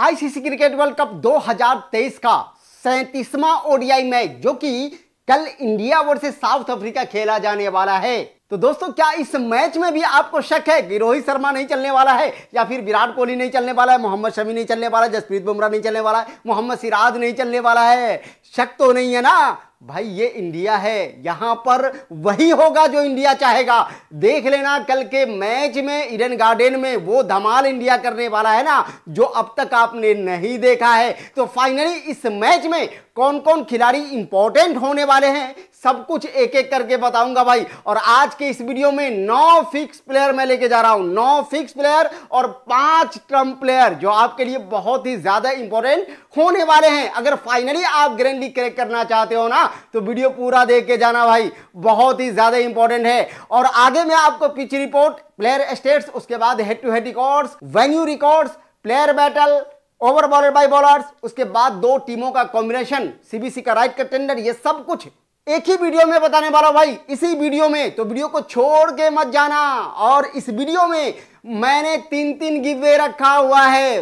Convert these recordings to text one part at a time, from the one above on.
ICC cricket world cup 2023 का सैतीसवा ODI match जो कि कल इंडिया वर्सेस साउथ अफ्रीका खेला जाने वाला है तो दोस्तों क्या इस मैच में भी आपको शक है कि रोहित शर्मा नहीं चलने वाला है या फिर विराट कोहली नहीं चलने वाला है मोहम्मद शमी नहीं चलने वाला है जसप्रीत बुमराह नहीं चलने वाला है मोहम्मद सिराज नहीं चलने वाला है शक तो नहीं है ना भाई ये इंडिया है यहां पर वही होगा जो इंडिया चाहेगा देख लेना कल के मैच में इडन गार्डन में वो धमाल इंडिया करने वाला है ना जो अब तक आपने नहीं देखा है तो फाइनली इस मैच में कौन कौन खिलाड़ी इंपॉर्टेंट होने वाले हैं सब कुछ एक एक करके बताऊंगा भाई और आज के इस वीडियो में नौ फिक्स प्लेयर मैं लेके जा रहा हूं नौ फिक्स प्लेयर और पांच ट्रम्प प्लेयर जो आपके लिए बहुत ही ज्यादा इंपॉर्टेंट होने वाले हैं अगर फाइनली आप ग्रैंड लीग करना चाहते हो ना तो वीडियो पूरा देख के जाना भाई बहुत ही ज्यादा इंपॉर्टेंट है और आगे मैं आपको पिच रिपोर्ट प्लेयर स्टेट्स उसके बाद head to head record venue record player battle over bowler by bowlers उसके बाद दो टीमों का कॉम्बिनेशन सीबीसी का राइट का टेंडर ये सब कुछ एक ही वीडियो में बताने वाला भाई इसी वीडियो में तो वीडियो को छोड़ के मत जाना और इस वीडियो में मैंने तीन तीन गिवे रखा हुआ है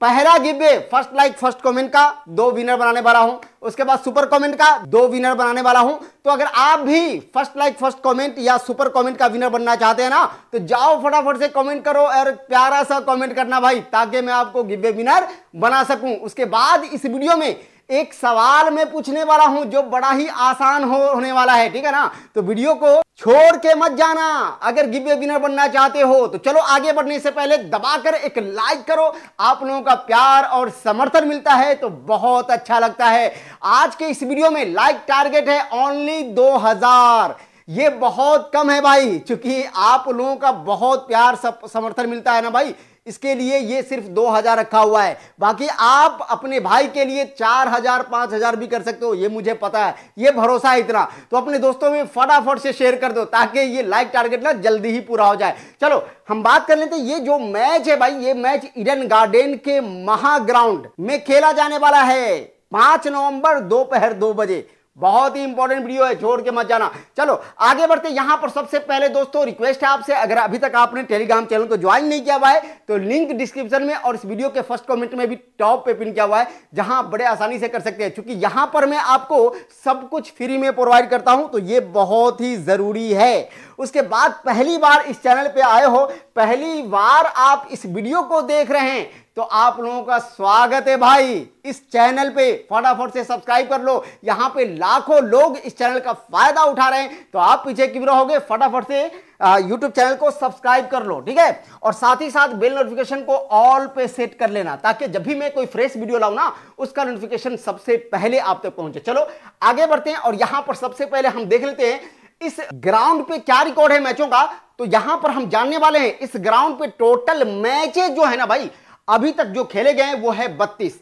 पहला giveaway first like first comment का दो विनर बनाने वाला हूं उसके बाद सुपर कमेंट का दो विनर बनाने वाला हूं तो अगर आप भी फर्स्ट लाइक फर्स्ट कमेंट या सुपर कमेंट का विनर बनना चाहते हैं ना तो जाओ फटाफट से कमेंट करो और प्यारा सा कमेंट करना भाई ताकि मैं आपको गिवे विनर बना सकूं उसके बाद इस वीडियो में एक सवाल मैं पूछने वाला हूं जो बड़ा ही आसान हो होने वाला है ठीक है ना तो वीडियो को छोड़ के मत जाना अगर गिवे विनर बनना चाहते हो तो चलो आगे बढ़ने से पहले दबाकर एक लाइक करो आप लोगों का प्यार और समर्थन मिलता है तो बहुत अच्छा लगता है आज के इस वीडियो में लाइक टारगेट है ओनली हजार ये बहुत कम है भाई क्योंकि आप लोगों का बहुत प्यार समर्थन मिलता है ना भाई इसके लिए ये सिर्फ दो हजार रखा हुआ है बाकी आप अपने भाई के लिए चार हजार पांच हजार भी कर सकते हो ये मुझे पता है ये भरोसा है इतना तो अपने दोस्तों में फटाफट से शेयर कर दो ताकि ये लाइक टारगेट ना जल्दी ही पूरा हो जाए चलो हम बात कर लेते ये जो मैच है भाई ये मैच इडन गार्डन के महाग्राउंड में खेला जाने वाला है पांच नवंबर दोपहर दो, दो बजे बहुत ही इंपॉर्टेंट वीडियो है छोड़ के मत जाना चलो आगे बढ़ते यहां पर सबसे पहले दोस्तों रिक्वेस्ट है आपसे अगर अभी तक आपने टेलीग्राम चैनल को ज्वाइन नहीं किया हुआ है तो लिंक डिस्क्रिप्शन में और इस वीडियो के फर्स्ट कमेंट में भी टॉप पे पिन किया हुआ है जहां बड़े आसानी से कर सकते हैं क्योंकि यहां पर मैं आपको सब कुछ फ्री में प्रोवाइड करता हूं तो ये बहुत ही जरूरी है उसके बाद पहली बार इस चैनल पे आए हो पहली बार आप इस वीडियो को देख रहे हैं तो आप लोगों का स्वागत है भाई इस चैनल पे फटाफट से सब्सक्राइब कर लो यहाँ पे लाखों लोग इस चैनल का फायदा उठा रहे हैं तो आप पीछे क्यों रहोगे फटाफट से यूट्यूब चैनल को सब्सक्राइब कर लो ठीक है और साथ ही साथ बेल नोटिफिकेशन को ऑल पे सेट कर लेना ताकि जब भी मैं कोई फ्रेश वीडियो लाऊ ना उसका नोटिफिकेशन सबसे पहले आप तक तो पहुंचे चलो आगे बढ़ते हैं और यहां पर सबसे पहले हम देख लेते हैं इस ग्राउंड पे क्या रिकॉर्ड है मैचों का तो यहां पर हम जानने वाले हैं इस ग्राउंड पे टोटल मैचेस जो है ना भाई अभी तक जो खेले गए वो है बत्तीस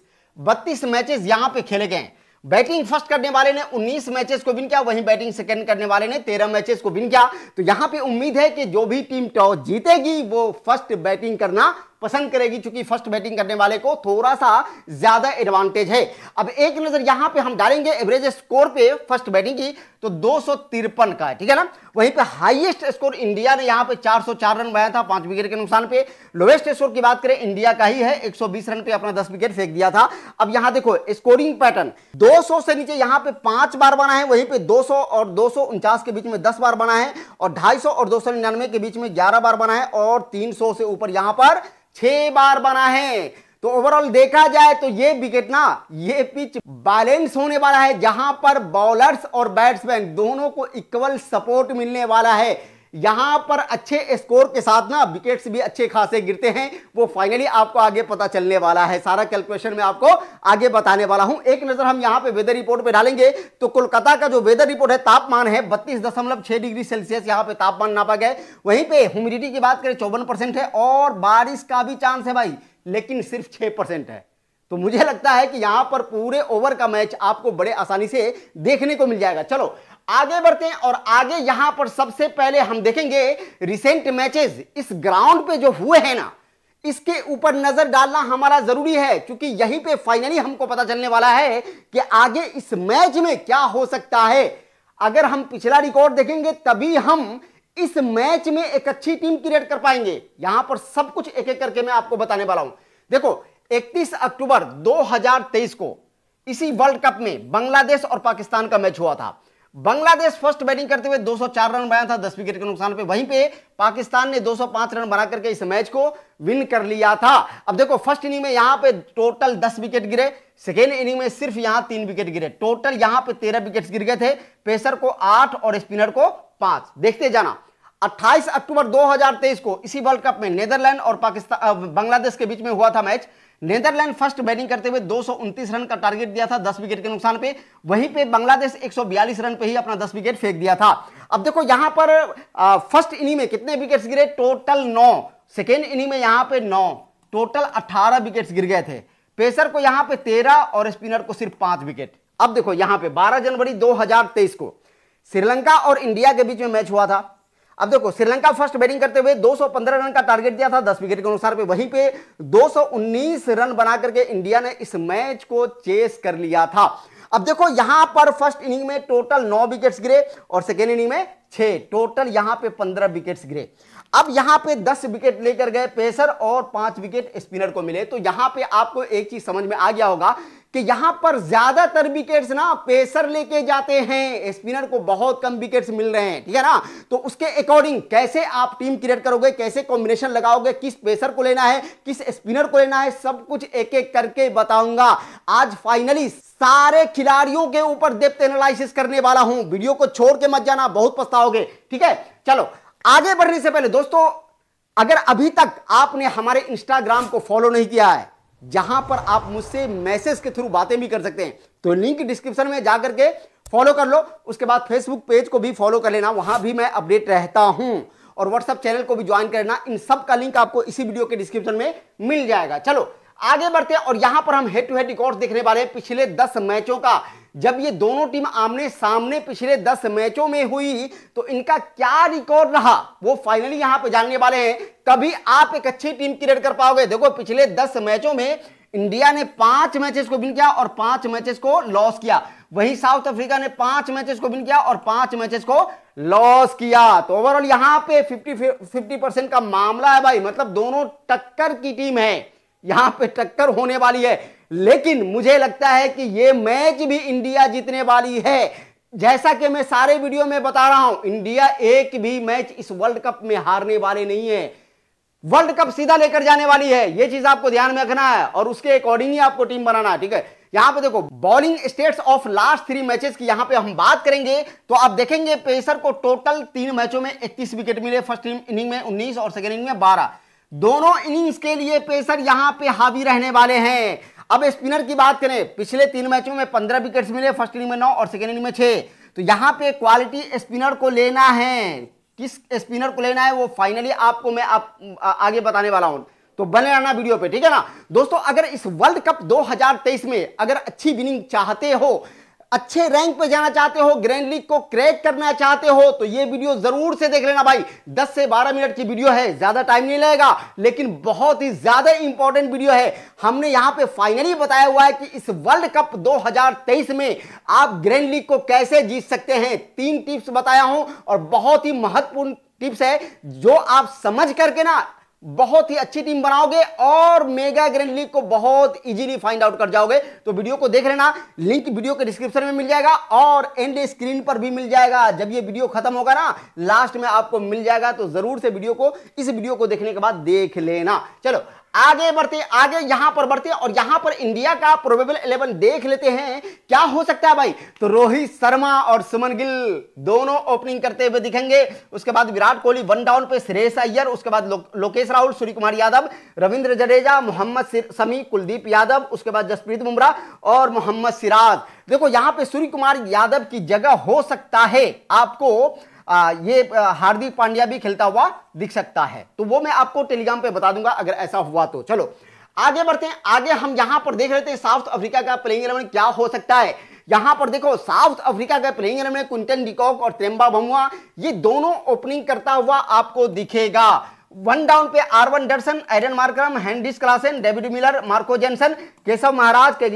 बत्तीस मैचेस यहां पे खेले गए बैटिंग फर्स्ट करने वाले ने 19 मैचेस को विन किया वहीं बैटिंग सेकंड करने वाले ने 13 मैचेस को विन किया तो यहां पे उम्मीद है कि जो भी टीम टॉस जीतेगी वो फर्स्ट बैटिंग करना पसंद करेगी चूंकि फर्स्ट बैटिंग करने वाले को थोड़ा सा ज्यादा एडवांटेज है अब एक नजर यहां पे हम डालेंगे एवरेज स्कोर पे फर्स्ट बैटिंग की तो दो का है ठीक है ना वहीं पे हाईएस्ट स्कोर इंडिया ने यहां पे 404 रन बनाया था पांच विकेट के नुकसान पे लोवेस्ट स्कोर की बात करें इंडिया का ही है 120 रन पे अपना 10 विकेट फेंक दिया था अब यहां देखो स्कोरिंग पैटर्न 200 से नीचे यहां पे पांच बार बना है वहीं पे 200 और दो के बीच में 10 बार बना है और ढाई और दो के बीच में ग्यारह बार बना है और तीन से ऊपर यहां पर छह बार बना है तो ओवरऑल देखा जाए तो ये विकेट ना ये पिच बैलेंस होने वाला है जहां पर बॉलर्स और बैट्समैन दोनों को इक्वल सपोर्ट मिलने वाला है यहां पर अच्छे स्कोर के साथ ना विकेट्स भी अच्छे खासे गिरते हैं वो फाइनली आपको आगे पता चलने वाला है सारा कैलकुलेशन में आपको आगे बताने वाला हूं एक नजर हम यहां पे वेदर रिपोर्ट पे डालेंगे तो कोलकाता का जो वेदर रिपोर्ट है तापमान है बत्तीस दशमलव छह डिग्री सेल्सियस यहां पर तापमान नापा गया वहीं पर ह्यूमिडिटी की बात करें चौवन परसेंट है और बारिश का भी चांस है भाई लेकिन सिर्फ छह परसेंट है तो मुझे लगता है कि यहां पर पूरे ओवर का मैच आपको बड़े आसानी से देखने को मिल जाएगा चलो आगे बढ़ते हैं और आगे यहां पर सबसे पहले हम देखेंगे रिसेंट मैचेस इस ग्राउंड पे जो हुए हैं ना इसके ऊपर नजर डालना हमारा जरूरी है क्योंकि यहीं पे फाइनली हमको पता चलने वाला है कि आगे इस मैच में क्या हो सकता है अगर हम पिछला रिकॉर्ड देखेंगे तभी हम इस मैच में एक अच्छी टीम क्रिएट कर पाएंगे यहां पर सब कुछ एक एक करके मैं आपको बताने वाला हूं देखो 31 अक्टूबर 2023 को इसी वर्ल्ड कप में बांग्लादेश और पाकिस्तान का मैच हुआ था बांग्लादेश फर्स्ट बैटिंग करते हुए 204 रन बनाया था 10 विकेट के नुकसान पे वहीं पे पाकिस्तान ने 205 रन बना करके इस मैच को विन कर लिया था अब देखो फर्स्ट इनिंग में यहां पे टोटल 10 विकेट गिरे सेकेंड इनिंग में सिर्फ यहां तीन विकेट गिरे टोटल यहां पे 13 विकेट गिर गए थे पेसर को आठ और स्पिनर को पांच देखते जाना 28 अक्टूबर 2023 को इसी वर्ल्ड कप में नेदरलैंड और पाकिस्तान बांग्लादेश के बीच में हुआ था मैच नेदरलैंड फर्स्ट बैटिंग करते हुए दो रन का टारगेट दिया था दस विकेट के नुकसान पे वहीं पे बांग्लादेश 142 रन पे ही अपना दस विकेट फेंक दिया था अब देखो यहां पर आ, फर्स्ट इनिंग में कितने विकेट्स गिरे टोटल नौ सेकेंड इनिंग में यहां पे नौ टोटल अठारह विकेट्स गिर गए थे पेसर को यहां पे तेरह और स्पिनर को सिर्फ पांच विकेट अब देखो यहां पे बारह जनवरी 2023 को श्रीलंका और इंडिया के बीच में मैच हुआ था अब देखो श्रीलंका फर्स्ट बैटिंग करते हुए 215 रन का टारगेट दिया था 10 विकेट के अनुसार पे वहीं पे 219 रन बना करके इंडिया ने इस मैच को चेस कर लिया था अब देखो यहां पर फर्स्ट इनिंग में टोटल नौ विकेट्स गिरे और सेकेंड इनिंग में 6 टोटल यहां पे पंद्रह विकेट्स गिरे अब यहां पे दस विकेट लेकर गए पेसर और पांच विकेट स्पिनर को मिले तो यहां पे आपको एक चीज समझ में आ गया होगा कि यहां पर ज्यादातर विकेट्स ना पेसर लेके जाते हैं स्पिनर को बहुत कम विकेट्स मिल रहे हैं ठीक है ना तो उसके अकॉर्डिंग कैसे आप टीम क्रिएट करोगे कैसे कॉम्बिनेशन लगाओगे किस पेसर को लेना है किस स्पिनर को लेना है सब कुछ एक एक करके बताऊंगा आज फाइनली सारे खिलाड़ियों के ऊपर डेप्थ एनालिसिस करने वाला हूं वीडियो को छोड़ के मत जाना बहुत पछताओगे ठीक है चलो आगे बढ़ने से पहले दोस्तों अगर अभी तक आपने हमारे इंस्टाग्राम को फॉलो नहीं किया है जहां पर आप मुझसे मैसेज के थ्रू बातें भी कर सकते हैं तो लिंक डिस्क्रिप्शन में जाकर के फॉलो कर लो उसके बाद फेसबुक पेज को भी फॉलो कर लेना वहां भी मैं अपडेट रहता हूं और व्हाट्सएप चैनल को भी ज्वाइन करना इन सब का लिंक आपको इसी वीडियो के डिस्क्रिप्शन में मिल जाएगा चलो आगे बढ़ते हैं और यहां पर हम हेड टू हेड रिकॉर्ड देखने वाले हैं पिछले दस मैचों का जब ये दोनों टीम आमने सामने पिछले दस मैचों में हुई तो इनका क्या रिकॉर्ड रहा वो फाइनली यहां पे जानने वाले हैं तभी आप एक अच्छी टीम क्रिएट कर पाओगे देखो पिछले दस मैचों में इंडिया ने पांच मैचेस को विन किया और पांच मैचेस को लॉस किया वहीं साउथ अफ्रीका ने पांच मैचेस को विन किया और पांच मैचेस को लॉस किया तो ओवरऑल यहां पे 50 50 परसेंट का मामला है भाई मतलब दोनों टक्कर की टीम है यहां पे टक्कर होने वाली है लेकिन मुझे लगता है कि ये मैच भी इंडिया जीतने वाली है जैसा कि मैं सारे वीडियो में बता रहा हूं इंडिया एक भी मैच इस वर्ल्ड कप में हारने वाले नहीं है वर्ल्ड कप सीधा लेकर जाने वाली है यह चीज आपको ध्यान में रखना है और उसके अकॉर्डिंग ही आपको टीम बनाना है ठीक है यहां पे देखो bowling stats of last three matches की यहां पे हम बात करेंगे तो आप देखेंगे पेसर को टोटल तीन मैचों में 31 विकेट मिले फर्स्ट इनिंग में 19 और सेकेंड इनिंग में 12 दोनों इनिंग्स के लिए पेसर यहां पे हावी रहने वाले हैं अब स्पिनर की बात करें पिछले तीन मैचों में पंद्रह विकेट्स मिले फर्स्ट इनिंग में नौ और सेकेंड इनिंग में छः तो यहाँ पे क्वालिटी स्पिनर को लेना है किस स्पिनर को लेना है वो फाइनली आपको मैं आप आगे बताने वाला हूँ तो बने रहना वीडियो पे ठीक है ना दोस्तों अगर इस वर्ल्ड कप 2023 में अगर अच्छी विनिंग चाहते हो अच्छे रैंक पे जाना चाहते हो ग्रैंड लीग को क्रैक करना चाहते हो तो ये वीडियो जरूर से देख लेना भाई 10 से 12 मिनट की वीडियो है ज्यादा टाइम नहीं लगेगा लेकिन बहुत ही ज्यादा इंपॉर्टेंट वीडियो है हमने यहां पे फाइनली बताया हुआ है कि इस वर्ल्ड कप 2023 में आप ग्रैंड लीग को कैसे जीत सकते हैं तीन टिप्स बताया हूं और बहुत ही महत्वपूर्ण टिप्स है जो आप समझ करके ना बहुत ही अच्छी टीम बनाओगे और मेगा ग्रैंड लीग को बहुत इजीली फाइंड आउट कर जाओगे तो वीडियो को देख लेना लिंक वीडियो के डिस्क्रिप्शन में मिल जाएगा और एंड स्क्रीन पर भी मिल जाएगा जब ये वीडियो खत्म होगा ना लास्ट में आपको मिल जाएगा तो जरूर से वीडियो को इस वीडियो को देखने के बाद देख लेना चलो आगे बढ़ते आगे यहां पर बढ़ते और यहां पर इंडिया का प्रोबेबल इलेवन देख लेते हैं क्या हो सकता है भाई तो रोहित शर्मा और सुमन गिल दोनों ओपनिंग करते हुए दिखेंगे उसके बाद विराट कोहली वन डाउन पे श्रेयस अय्यर उसके बाद लो, लोकेश राहुल सूर्य कुमार यादव रविंद्र जडेजा मोहम्मद समी कुलदीप यादव उसके बाद जसप्रीत बुमराह और मोहम्मद सिराज देखो यहां पर सूर्य कुमार यादव की जगह हो सकता है आपको आ, ये हार्दिक पांड्या भी खेलता हुआ दिख सकता है तो वो मैं आपको टेलीग्राम पे बता दूंगा अगर ऐसा हुआ तो चलो आगे बढ़ते हैं आगे हम यहां पर देख रहे थे साउथ अफ्रीका का प्लेइंग इलेवन क्या हो सकता है यहां पर देखो साउथ अफ्रीका का प्लेइंग इलेवन में कुंटन डिकॉक और त्रेम्बा भमुआ ये दोनों ओपनिंग करता हुआ आपको दिखेगा वन डाउन पे van Dussen Aiden Markram Heinrich Klaasen David Miller Marco Jansen Keshav Maharaj के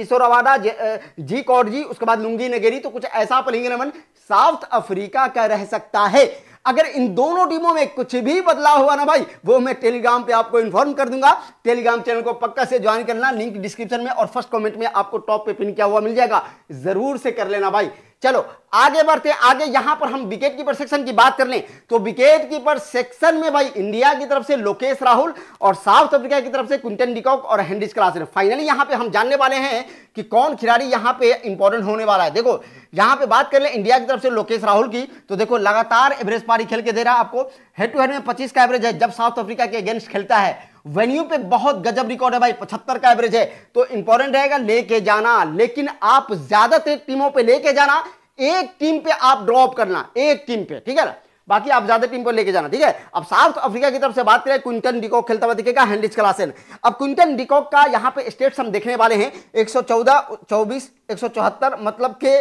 जी कौर जी उसके बाद लुंगी नगेरी तो कुछ ऐसा प्लेइंग इलेवन साउथ अफ्रीका का रह सकता है अगर इन दोनों टीमों में कुछ भी बदलाव हुआ ना भाई वो मैं टेलीग्राम पे आपको इन्फॉर्म कर दूंगा टेलीग्राम चैनल को पक्का से ज्वाइन करना लिंक डिस्क्रिप्शन में और फर्स्ट कमेंट में आपको टॉप पे पिन किया हुआ मिल जाएगा जरूर से कर लेना भाई चलो आगे बढ़ते आगे यहां पर हम विकेट कीपर सेक्शन की बात कर लें तो विकेट कीपर सेक्शन में भाई इंडिया की तरफ से लोकेश राहुल और साउथ अफ्रीका की तरफ से क्विंटन डिकॉक और हेनरिस क्लासन फाइनली यहां पे हम जानने वाले हैं कि कौन खिलाड़ी यहां पे इंपॉर्टेंट होने वाला है देखो यहां पे बात कर ले इंडिया की तरफ से लोकेश राहुल की तो देखो लगातार एवरेज पारी खेल के दे रहा है आपको हेड टू हेड में 25 का एवरेज है जब साउथ अफ्रीका के अगेंस्ट खेलता है वेन्यू पे बहुत गजब रिकॉर्ड है भाई पचहत्तर का एवरेज है तो इंपॉर्टेंट रहेगा लेके जाना लेकिन आप ज्यादातर टीमों पे लेके जाना एक टीम पे आप ड्रॉप करना एक टीम पे ठीक है ना बाकी आप ज्यादा टीम पर लेके जाना ठीक है अब साउथ अफ्रीका की तरफ से बात करें क्विंटन डिकॉक खेलता हुआ दिखेगा हैंडिज क्लासेन अब क्विंटन डिकॉक का यहाँ पे स्टेट्स हम देखने वाले हैं 114 24 174 मतलब के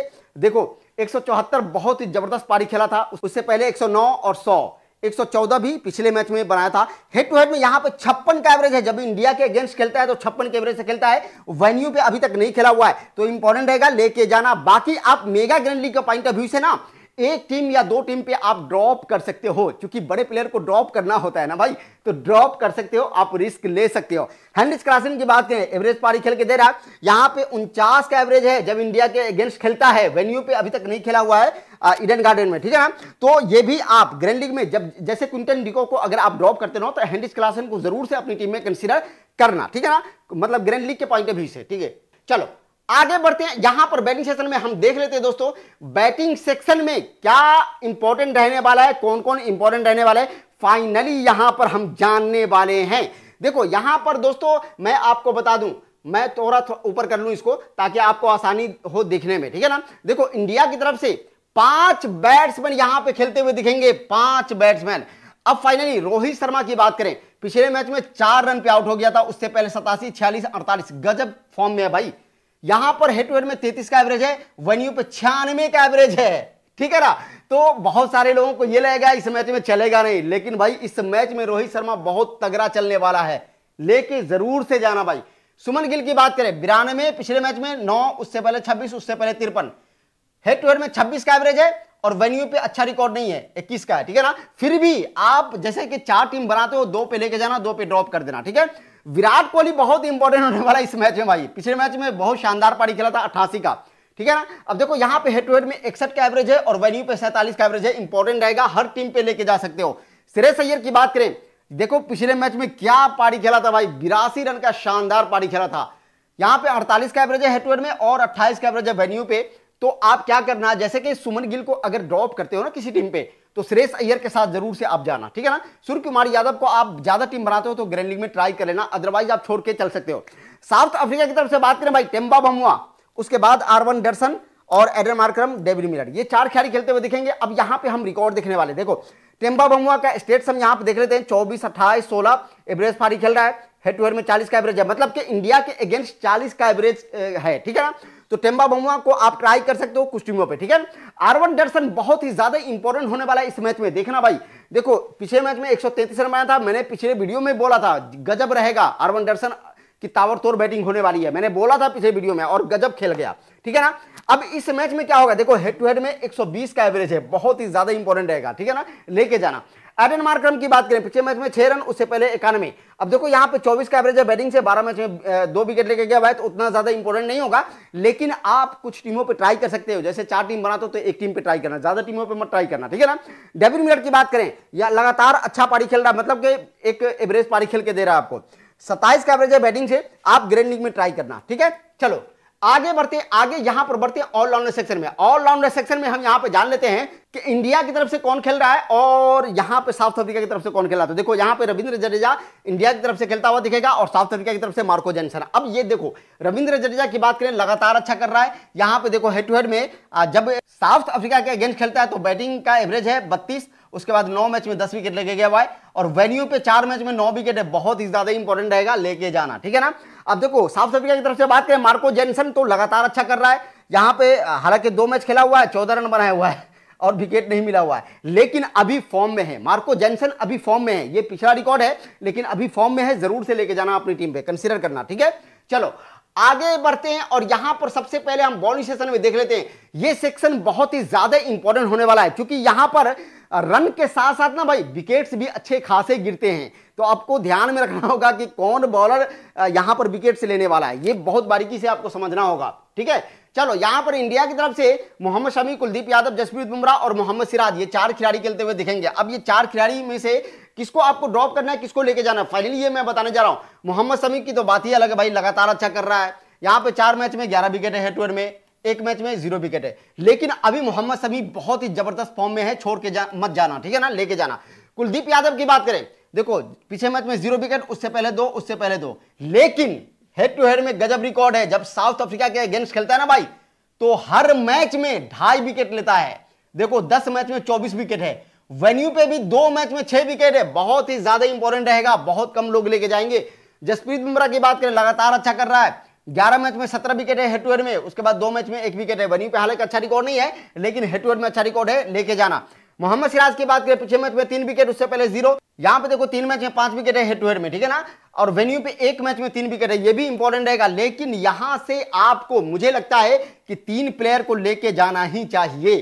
देखो 174 बहुत ही जबरदस्त पारी खेला था उससे पहले 109 और 100 114 भी पिछले मैच में बनाया था हेड टू हेड में यहां पर छप्पन का एवरेज है जब इंडिया के अगेंस्ट खेलता है तो छप्पन के एवरेज से खेलता है वेन्यू पे अभी तक नहीं खेला हुआ है तो इंपॉर्टेंट रहेगा लेके जाना बाकी आप मेगा ग्रैंड लीग का पॉइंट ऑफ व्यू से ना एक टीम या दो टीम पे आप ड्रॉप कर सकते हो क्योंकि बड़े प्लेयर को ड्रॉप करना होता है ना भाई तो ड्रॉप कर सकते हो आप रिस्क ले सकते हो हैंड्रिस क्रासन की बात करें एवरेज पारी खेल के दे रहा यहां पे उनचास का एवरेज है जब इंडिया के अगेंस्ट खेलता है वेन्यू पे अभी तक नहीं खेला हुआ है ईडन गार्डन में ठीक है ना तो ये भी आप ग्रैंड लीग में जब जैसे क्विंटन डिको को अगर आप ड्रॉप करते रहो तो हैंड्रिस क्लासन को जरूर से अपनी टीम में कंसिडर करना ठीक है ना मतलब ग्रैंड लीग के पॉइंट ऑफ व्यू से ठीक है चलो आगे बढ़ते हैं यहां पर बैटिंग सेक्शन में हम देख लेते हैं दोस्तों बैटिंग सेक्शन में क्या इंपॉर्टेंट रहने वाला है कौन कौन इंपॉर्टेंट रहने वाला है फाइनली यहां पर हम जानने वाले हैं देखो यहां पर दोस्तों मैं आपको बता दूं मैं थोड़ा ऊपर कर लूं इसको ताकि आपको आसानी हो देखने में ठीक है ना देखो इंडिया की तरफ से पांच बैट्समैन यहां पर खेलते हुए दिखेंगे पांच बैट्समैन अब फाइनली रोहित शर्मा की बात करें पिछले मैच में चार रन पे आउट हो गया था उससे पहले सतासी छियालीस अड़तालीस गजब फॉर्म में है भाई यहां पर हेड टू हेड में तैतीस का एवरेज है वन्यू पे छियानवे का एवरेज है ठीक है ना तो बहुत सारे लोगों को यह लगेगा इस मैच में चलेगा नहीं लेकिन भाई इस मैच में रोहित शर्मा बहुत तगड़ा चलने वाला है लेके जरूर से जाना भाई सुमन गिल की बात करें बिरानवे पिछले मैच में नौ उससे पहले छब्बीस उससे पहले तिरपन हेड टू हेड में छब्बीस का एवरेज है और वेन्यू पे अच्छा रिकॉर्ड नहीं है इक्कीस का है ठीक है ना फिर भी आप जैसे कि चार टीम बनाते हो दो पे लेके जाना दो पे ड्रॉप कर देना ठीक है विराट कोहली बहुत इंपॉर्टेंट होने वाला इस मैच में भाई पिछले मैच में बहुत शानदार पारी खेला था अट्ठासी का ठीक है ना अब देखो यहाँ पे हेड टू हेड में इकसठ का एवरेज है और वेन्यू पे सैंतालीस का एवरेज है इंपॉर्टेंट रहेगा हर टीम पे लेके जा सकते हो सिरे अय्यर की बात करें देखो पिछले मैच में क्या पारी खेला था भाई बिरासी रन का शानदार पारी खेला था यहाँ पे 48 का एवरेज है हेड टू हेड में और 28 का एवरेज है वेन्यू पे तो आप क्या करना जैसे कि सुमन गिल को अगर ड्रॉप करते हो ना किसी टीम पे तो सुरेश अय्यर के साथ जरूर से आप जाना ठीक है ना सूर्य कुमार यादव को आप ज्यादा टीम बनाते हो तो ग्रैंड लीग में ट्राई कर लेना अदरवाइज आप छोड़ के चल सकते हो साउथ अफ्रीका की तरफ से बात करें भाई टेम्बा बमुआ उसके बाद आरवन डरसन और एडर मार्क्रम डेविड मिलर ये चार खिलाड़ी खेलते हुए दिखेंगे अब यहाँ पे हम रिकॉर्ड देखने वाले देखो टेम्बा बमुआ का स्टेट्स हम यहाँ पे देख लेते हैं चौबीस अट्ठाईस सोलह एवरेज फारी खेल रहा है हेड टू हेड में चालीस का एवरेज है मतलब कि इंडिया के अगेंस्ट चालीस का एवरेज है ठीक है ना तो टेम्बा बमुआ को आप ट्राई कर सकते हो कुछ टीमों पर ठीक है आरवन डरसन बहुत ही ज्यादा इंपॉर्टेंट होने वाला है इस मैच में देखना भाई देखो पिछले मैच में एक रन आया था मैंने पिछले वीडियो में बोला था गजब रहेगा आरवन डरसन की तोड़ बैटिंग होने वाली है मैंने बोला था पिछले वीडियो में और गजब खेल गया ठीक है ना अब इस मैच में क्या होगा देखो हेड टू हेड में 120 का एवरेज है बहुत ही ज्यादा इंपॉर्टेंट रहेगा ठीक है ना लेके जाना एडन मार्क्रम की बात करें पिछले मैच में छह रन उससे पहले इकानवे अब देखो यहाँ पे 24 का एवरेज है बैटिंग से 12 मैच में दो विकेट लेके गया भाई तो उतना ज्यादा इंपॉर्टेंट नहीं होगा लेकिन आप कुछ टीमों पे ट्राई कर सकते हो जैसे चार टीम बना तो, तो एक टीम पे ट्राई करना ज्यादा टीमों पर मत ट्राई करना ठीक है ना डेविड मिलर की बात करें या लगातार अच्छा पारी खेल रहा मतलब कि एक एवरेज पारी खेल के दे रहा है आपको सत्ताईस का एवरेज है बैटिंग से आप ग्रेन लीग में ट्राई करना ठीक है चलो आगे बढ़ते हैं आगे यहां पर बढ़ते हैं ऑलराउंडर सेक्शन में ऑलराउंडर सेक्शन में हम यहां पर जान लेते हैं कि इंडिया की तरफ से कौन खेल रहा है और यहां पर साउथ अफ्रीका की तरफ से कौन खेल रहा है तो देखो यहां पर रविंद्र जडेजा इंडिया की तरफ से खेलता हुआ दिखेगा और साउथ अफ्रीका की तरफ से मार्को जेनसन अब ये देखो रविंद्र जडेजा की बात करें लगातार अच्छा कर रहा है यहां पर देखो हेड टू हेड में जब साउथ अफ्रीका के अगेंस्ट खेलता है तो बैटिंग का एवरेज है बत्तीस उसके बाद नौ मैच में दस विकेट लेके गया भाई और वेन्यू पे चार मैच में नौ विकेट है बहुत ही ज्यादा इंपॉर्टेंट रहेगा लेके जाना ठीक है ना अब देखो साउथ अफ्रीका की तरफ से बात करें मार्को जेनसन तो लगातार अच्छा कर रहा है यहाँ पे हालांकि दो मैच खेला हुआ है चौदह रन बनाया हुआ है और विकेट नहीं मिला हुआ है लेकिन अभी फॉर्म में है मार्को जेनसन अभी फॉर्म में है ये पिछड़ा रिकॉर्ड है लेकिन अभी फॉर्म में है जरूर से लेके जाना अपनी टीम पे कंसिडर करना ठीक है चलो आगे बढ़ते हैं और यहां पर सबसे पहले हम बॉलिंग सेशन में देख लेते हैं ये सेक्शन बहुत ही ज्यादा इंपॉर्टेंट होने वाला है क्योंकि यहां पर रन के साथ साथ ना भाई विकेट्स भी अच्छे खासे गिरते हैं तो आपको ध्यान में रखना होगा कि कौन बॉलर यहां पर विकेट से लेने वाला है ये बहुत बारीकी से आपको समझना होगा ठीक है चलो यहां पर इंडिया की तरफ से मोहम्मद शमी कुलदीप यादव जसप्रीत बुमराह और मोहम्मद सिराज ये चार खिलाड़ी खेलते हुए दिखेंगे अब ये चार खिलाड़ी में से किसको आपको ड्रॉप करना है किसको लेके जाना है फाइनली ये मैं बताने जा रहा हूं मोहम्मद शमी की तो बात ही अलग है भाई लगातार अच्छा कर रहा है यहां पे चार मैच में ग्यारह विकेट है टूर में एक मैच में जीरो विकेट है लेकिन अभी मोहम्मद शमी बहुत ही जबरदस्त फॉर्म में है छोड़ के जा, मत जाना ठीक है ना लेके जाना कुलदीप यादव की बात करें देखो पीछे मैच में जीरो विकेट उससे पहले दो उससे पहले दो लेकिन हेड टू हेड में गजब रिकॉर्ड है जब साउथ अफ्रीका के अगेंस्ट खेलता है ना भाई तो हर मैच में ढाई विकेट लेता है देखो दस मैच में चौबीस विकेट है वेन्यू पे भी दो मैच में छह विकेट है बहुत ही ज्यादा इंपॉर्टेंट रहेगा बहुत कम लोग लेके जाएंगे जसप्रीत बुमराह की बात करें लगातार अच्छा कर रहा है ग्यारह मैच में सत्रह विकेट है हेड टू हेड में उसके बाद दो मैच में एक विकेट है बनी पे हालांकि अच्छा रिकॉर्ड नहीं है लेकिन हेड टू हेड में अच्छा रिकॉर्ड है लेके जाना मोहम्मद सिराज की बात करें पिछले मैच में तीन विकेट उससे पहले जीरो यहाँ पे देखो तीन मैच में पांच विकेट है हेड टू हेड में ठीक है ना और वेन्यू पे एक मैच में तीन विकेट है ये भी इंपॉर्टेंट रहेगा लेकिन यहां से आपको मुझे लगता है कि तीन प्लेयर को लेके जाना ही चाहिए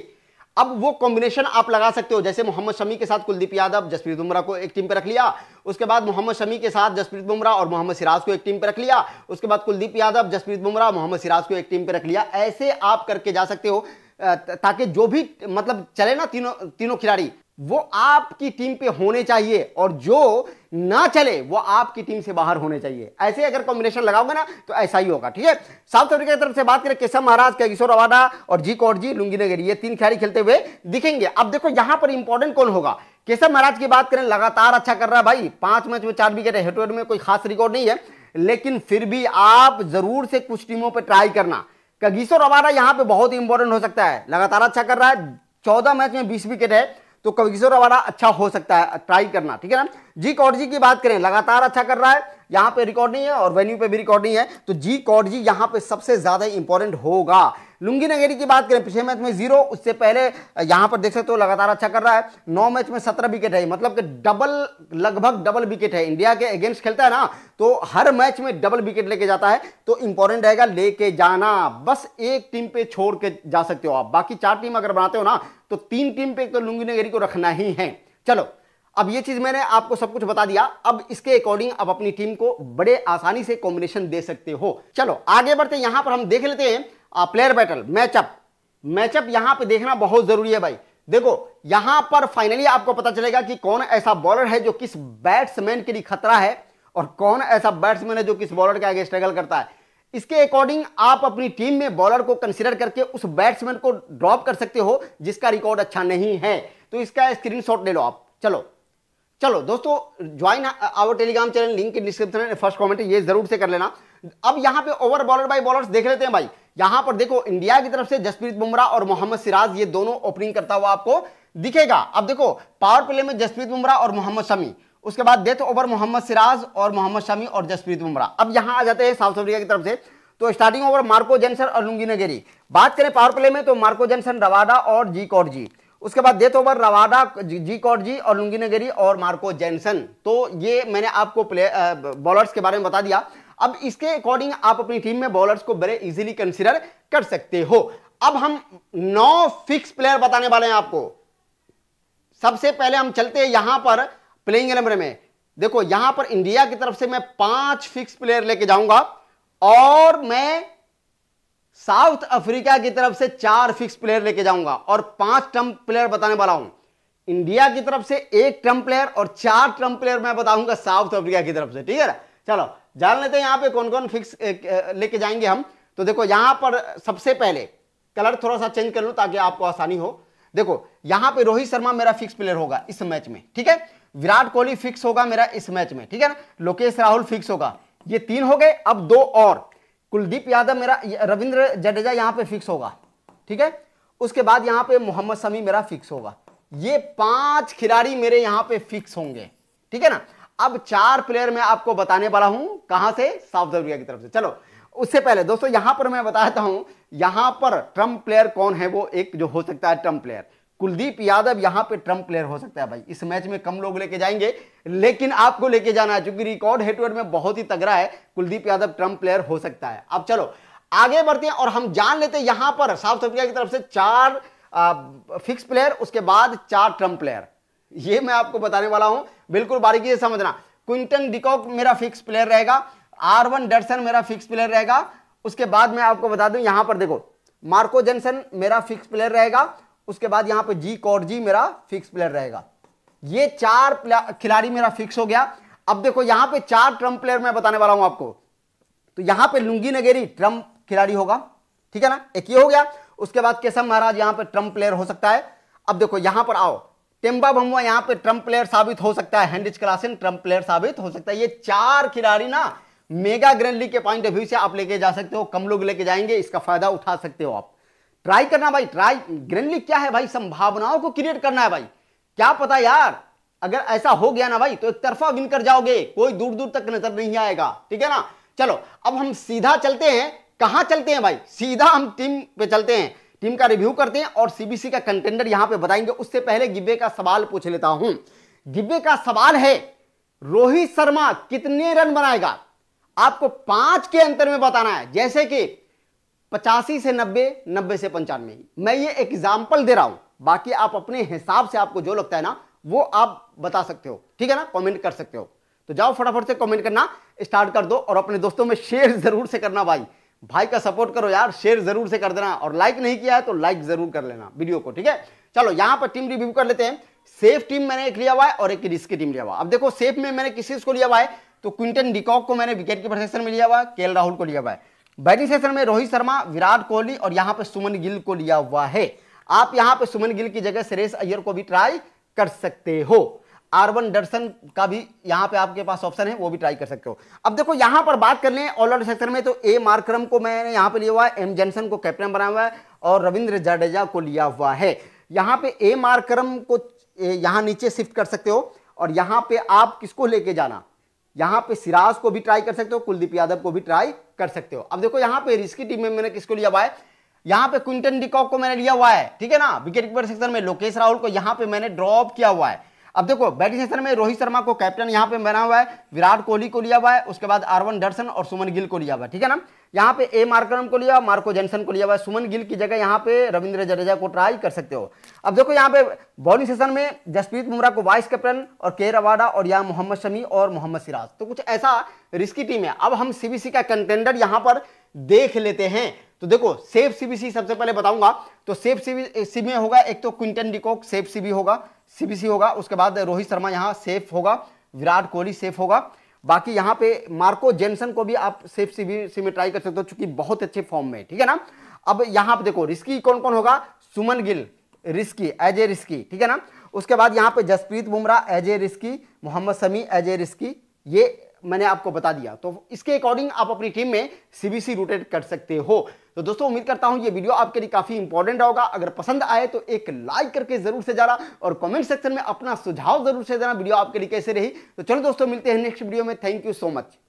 अब वो कॉम्बिनेशन आप लगा सकते हो जैसे मोहम्मद शमी के साथ कुलदीप यादव जसप्रीत बुमराह को एक टीम पर रख लिया उसके बाद मोहम्मद शमी के साथ जसप्रीत बुमराह और मोहम्मद सिराज को एक टीम पर रख लिया उसके बाद कुलदीप यादव जसप्रीत बुमराह मोहम्मद सिराज को एक टीम पर रख लिया ऐसे आप करके जा सकते हो ताकि जो भी मतलब चले ना तीनों तीनों खिलाड़ी वो आपकी टीम पे होने चाहिए और जो ना चले वो आपकी टीम से बाहर होने चाहिए ऐसे अगर कॉम्बिनेशन लगाओगे ना तो ऐसा ही होगा ठीक है साउथ अफ्रीका की तरफ से बात करें केशव महाराज का किशोर अवाडा और जी कौर जी लुंगी नगर ये तीन खिलाड़ी खेलते हुए दिखेंगे अब देखो यहां पर इंपॉर्टेंट कौन होगा केशव महाराज की बात करें लगातार अच्छा कर रहा है भाई पांच मैच में चार विकेट है में कोई खास रिकॉर्ड नहीं है लेकिन फिर भी आप जरूर से कुछ टीमों पर ट्राई करना कगिसो अवाडा यहां पर बहुत इंपॉर्टेंट हो सकता है लगातार अच्छा कर रहा है चौदह मैच में बीस विकेट है तो कविकिशोर अवारा अच्छा हो सकता है ट्राई करना ठीक है ना जी कॉटजी की बात करें लगातार अच्छा कर रहा है यहाँ पे रिकॉर्ड नहीं है और वेन्यू पे भी रिकॉर्ड नहीं है तो जी कॉटजी यहाँ पे सबसे ज़्यादा इंपॉर्टेंट होगा लुंगी नगेरी की बात करें पिछले मैच में जीरो उससे पहले यहां पर देख सकते हो लगातार अच्छा कर रहा है नौ मैच में सत्रह विकेट है मतलब कि डबल लगभग डबल विकेट है इंडिया के अगेंस्ट खेलता है ना तो हर मैच में डबल विकेट लेके जाता है तो इंपॉर्टेंट रहेगा लेके जाना बस एक टीम पे छोड़ के जा सकते हो आप बाकी चार टीम अगर बनाते हो ना तो तीन टीम पे एक तो नगरी को रखना ही है चलो अब ये चीज मैंने आपको सब कुछ बता दिया अब इसके अकॉर्डिंग अब अपनी टीम को बड़े आसानी से कॉम्बिनेशन दे सकते हो चलो आगे बढ़ते यहां पर हम देख लेते हैं प्लेयर बैटल मैचअप मैचअप यहां पर देखना बहुत जरूरी है भाई देखो यहां पर फाइनली आपको पता चलेगा कि कौन ऐसा बॉलर है जो किस बैट्समैन के लिए खतरा है और कौन ऐसा बैट्समैन है जो किस बॉलर के आगे स्ट्रगल करता है इसके अकॉर्डिंग आप अपनी टीम में बॉलर को कंसिडर करके उस बैट्समैन को ड्रॉप कर सकते हो जिसका रिकॉर्ड अच्छा नहीं है तो इसका स्क्रीनशॉट ले लो आप चलो चलो दोस्तों join our Telegram channel link description first comment ये जरूर से कर लेना अब यहां पे ओवर बॉलर बाय बॉलर्स देख लेते हैं भाई यहां पर देखो इंडिया की तरफ से जसप्रीत बुमराह और मोहम्मद सिराज ये दोनों ओपनिंग करता हुआ आपको दिखेगा अब देखो पावर प्ले में जसप्रीत बुमराह और मोहम्मद शमी उसके बाद डेथ ओवर मोहम्मद सिराज और मोहम्मद शमी और जसप्रीत बुमराह अब यहां आ जाते हैं साउथ अफ्रीका की तरफ से तो स्टार्टिंग ओवर मार्को जेंसन और लुंगी नगेरी बात करें पावर प्ले में तो मार्को जेंसन रवाडा और जी कौर जी उसके बाद डेथ ओवर रवाडा जी कौर जी और लुंगी नगेरी और मार्को जेंसन तो ये मैंने आपको प्ले बॉलर्स के बारे में बता दिया अब इसके अकॉर्डिंग आप अपनी टीम में बॉलर्स को बड़े इजीली कंसिडर कर सकते हो अब हम नौ फिक्स प्लेयर बताने वाले हैं आपको सबसे पहले हम चलते हैं यहां पर प्लेइंग एलेवन में देखो यहां पर इंडिया की तरफ से मैं पांच फिक्स प्लेयर लेके जाऊंगा और मैं साउथ अफ्रीका की तरफ से चार फिक्स प्लेयर लेके जाऊंगा और पांच ट्रम्प प्लेयर बताने वाला हूं इंडिया की तरफ से एक ट्रम्प प्लेयर और चार ट्रम्प प्लेयर मैं बताऊंगा साउथ अफ्रीका की तरफ से ठीक है चलो जान लेते हैं यहां पे कौन कौन फिक्स लेके जाएंगे हम तो देखो यहां पर सबसे पहले कलर थोड़ा सा चेंज कर लो ताकि आपको आसानी हो देखो यहां पर रोहित शर्मा मेरा फिक्स प्लेयर होगा इस मैच में ठीक है विराट कोहली फिक्स होगा मेरा इस मैच में ठीक है ना लोकेश राहुल फिक्स होगा ये तीन हो गए अब दो और कुलदीप यादव मेरा रविंद्र जडेजा यहां पे फिक्स होगा ठीक है उसके बाद यहाँ पे मोहम्मद समी मेरा फिक्स होगा ये पांच खिलाड़ी मेरे यहाँ पे फिक्स होंगे ठीक है ना अब चार प्लेयर मैं आपको बताने वाला हूं कहां से साउथ अफ्रीका की तरफ से चलो उससे पहले दोस्तों यहां पर मैं बताता हूं यहां पर ट्रम्प प्लेयर कौन है वो एक जो हो सकता है ट्रम्प प्लेयर कुलदीप यादव यहां पे ट्रम्प प्लेयर हो सकता है भाई इस मैच में कम लोग लेके जाएंगे लेकिन आपको लेके जाना है क्योंकि रिकॉर्ड हेटवेट में बहुत ही तगड़ा है कुलदीप यादव ट्रम्प प्लेयर हो सकता है अब चलो आगे बढ़ते हैं और हम जान लेते हैं यहां पर साउथ अफ्रीका की तरफ से चार आ, फिक्स प्लेयर उसके बाद चार ट्रम्प प्लेयर यह मैं आपको बताने वाला हूं बिल्कुल बारीकी से समझना क्विंटन डिकॉक मेरा फिक्स प्लेयर रहेगा आरवन डरसन मेरा फिक्स प्लेयर रहेगा उसके बाद मैं आपको बता दूं यहां पर देखो मार्को जेनसन मेरा फिक्स प्लेयर रहेगा उसके बाद यहां पर जी कॉर जी मेरा फिक्स प्लेयर रहेगा ये चार खिलाड़ी मेरा फिक्स हो गया अब देखो यहां पे चार ट्रंप प्लेयर मैं बताने वाला हूं आपको तो यहां पे लुंगी नगेरी ट्रंप खिलाड़ी होगा ठीक है ना एक ये हो गया उसके बाद केशव महाराज यहां पे ट्रम्प प्लेयर हो सकता है अब देखो यहां पर आओ टेम्बा भमुआ यहां पे ट्रम्प प्लेयर साबित हो सकता है हैंडिज क्लासिन ट्रंप प्लेयर साबित हो सकता है ये चार खिलाड़ी ना मेगा ग्रैंड लीग के पॉइंट ऑफ व्यू से आप लेके जा सकते हो कम लोग लेके जाएंगे इसका फायदा उठा सकते हो आप ट्राई करना भाई ट्राई ग्रेनली क्या है भाई संभावनाओं को क्रिएट करना है भाई क्या पता यार अगर ऐसा हो गया ना भाई तो एक तरफा विन कर जाओगे कोई दूर दूर तक नजर नहीं आएगा ठीक है ना चलो अब हम सीधा चलते हैं कहां चलते हैं भाई सीधा हम टीम पे चलते हैं टीम का रिव्यू करते हैं और सीबीसी का कंटेंडर यहां पे बताएंगे उससे पहले गिब्बे का सवाल पूछ लेता हूं गिब्बे का सवाल है रोहित शर्मा कितने रन बनाएगा आपको पांच के अंतर में बताना है जैसे कि पचासी से नब्बे नब्बे से पंचानवे मैं ये एग्जाम्पल दे रहा हूं बाकी आप अपने हिसाब से आपको जो लगता है ना वो आप बता सकते हो ठीक है ना कमेंट कर सकते हो तो जाओ फटाफट से कमेंट करना स्टार्ट कर दो और अपने दोस्तों में शेयर जरूर से करना भाई भाई का सपोर्ट करो यार शेयर जरूर से कर देना और लाइक नहीं किया है तो लाइक जरूर कर लेना वीडियो को ठीक है चलो यहां पर टीम रिव्यू कर लेते हैं सेफ टीम मैंने एक लिया हुआ है और एक रिस्क टीम लिया हुआ अब देखो सेफ में मैंने किसी को लिया हुआ है तो क्विंटन डिकॉक को मैंने विकेट की प्रशिक्षण में लिया हुआ है केल राहुल को लिया हुआ है बैटिंग सेशन में रोहित शर्मा विराट कोहली और यहाँ पे सुमन गिल को लिया हुआ है आप यहाँ पे सुमन गिल की जगह सुरेश अय्यर को भी ट्राई कर सकते हो आरवन डरसन का भी यहाँ पे आपके पास ऑप्शन है वो भी ट्राई कर सकते हो अब देखो यहाँ पर बात कर ले ऑलराउंड सेक्शन में तो ए मार्क्रम को मैंने यहाँ पे लिया हुआ है एम जेनसन को कैप्टन बनाया हुआ है और रविंद्र जडेजा को लिया हुआ है यहाँ पे ए मार्क्रम को यहाँ नीचे शिफ्ट कर सकते हो और यहाँ पे आप किसको लेके जाना यहां पे सिराज को भी ट्राई कर सकते हो कुलदीप यादव को भी ट्राई कर सकते हो अब देखो यहां पे रिस्की टीम में मैंने किसको लिया हुआ है यहां पे क्विंटन डिकॉक को मैंने लिया हुआ है ठीक है ना विकेट कीपर सेक्शन में लोकेश राहुल को यहां पे मैंने ड्रॉप किया हुआ है अब देखो बैटिंग सेक्शन में रोहित शर्मा को कैप्टन यहाँ पे बना हुआ है विराट कोहली को लिया हुआ है उसके बाद आरवन डरसन और सुमन गिल को लिया हुआ है ठीक है ना यहाँ पे ए मार्करम को लिया मार्को जेंसन को लिया हुआ है सुमन गिल की जगह यहाँ पे रविंद्र जडेजा को ट्राई कर सकते हो अब देखो यहाँ पे बॉलिंग सेशन में जसप्रीत बुमराह को वाइस कैप्टन और के रवाडा और यहाँ मोहम्मद शमी और मोहम्मद सिराज तो कुछ ऐसा रिस्की टीम है अब हम सीबीसी का कंटेंडर यहाँ पर देख लेते हैं तो देखो सेफ सीबीसी सबसे पहले बताऊंगा तो सेफ सीबीसी में होगा एक तो क्विंटन डिकॉक सेफ सीबी होगा सीबीसी होगा उसके बाद रोहित शर्मा यहाँ सेफ होगा विराट कोहली सेफ होगा बाकी यहाँ पे मार्को जेनसन को भी आप सेफ सीबीसी में ट्राई कर सकते हो चूंकि बहुत अच्छे फॉर्म में ठीक है ना अब यहाँ पे देखो रिस्की कौन कौन होगा Shubman Gill risky as a risky ठीक है ना उसके बाद यहाँ पे Jasprit Bumrah as a risky Mohammed Shami as a risky ये मैंने आपको बता दिया तो इसके अकॉर्डिंग आप अपनी टीम में सीबीसी रोटेट कर सकते हो तो दोस्तों उम्मीद करता हूं ये वीडियो आपके लिए काफी इंपॉर्टेंट होगा अगर पसंद आए तो एक लाइक करके जरूर से जाना और कमेंट सेक्शन में अपना सुझाव जरूर से देना वीडियो आपके लिए कैसे रही तो चलो दोस्तों मिलते हैं नेक्स्ट वीडियो में थैंक यू सो मच